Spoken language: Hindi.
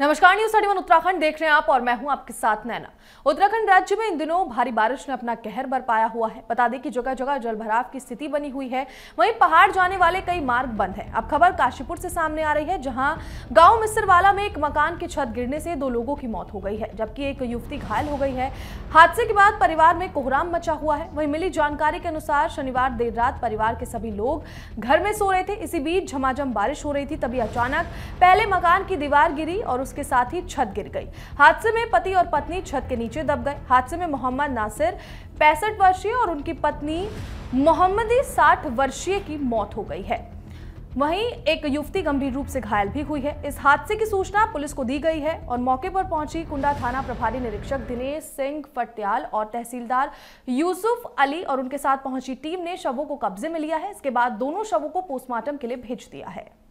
नमस्कार न्यूज थर्टी वन उत्तराखंड देख रहे हैं आप और मैं हूं आपके साथ नैना उत्तराखंड राज्य में इन दिनों भारी बारिश ने अपना कहर बरपाया हुआ है बता दें कि जगह जगह जलभराव की स्थिति बनी हुई है वहीं पहाड़ जाने वाले कई मार्ग बंद हैं अब खबर काशीपुर से सामने आ रही है जहां गांव मिसरवाला में एक मकान की छत गिरने से दो लोगों की मौत हो गई है जबकि एक युवती घायल हो गई है हादसे के बाद परिवार में कोहराम मचा हुआ है वही मिली जानकारी के अनुसार शनिवार देर रात परिवार के सभी लोग घर में सो रहे थे इसी बीच झमाझम बारिश हो रही थी तभी अचानक पहले मकान की दीवार गिरी और उसके साथ ही छत गिर गई हादसे में पति और पत्नी छत के नीचे दब गए हादसे में मोहम्मद नासिर पैंसठ वर्षीय और उनकी पत्नी मोहम्मदी साठ वर्षीय की मौत हो गई है वहीं एक युवती गंभीर रूप से घायल भी हुई है इस हादसे की सूचना पुलिस को दी गई है और मौके पर पहुंची कुंडा थाना प्रभारी निरीक्षक दिनेश सिंह फटयाल और तहसीलदार यूसुफ अली और उनके साथ पहुंची टीम ने शवों को कब्जे में लिया है इसके बाद दोनों शवों को पोस्टमार्टम के लिए भेज दिया है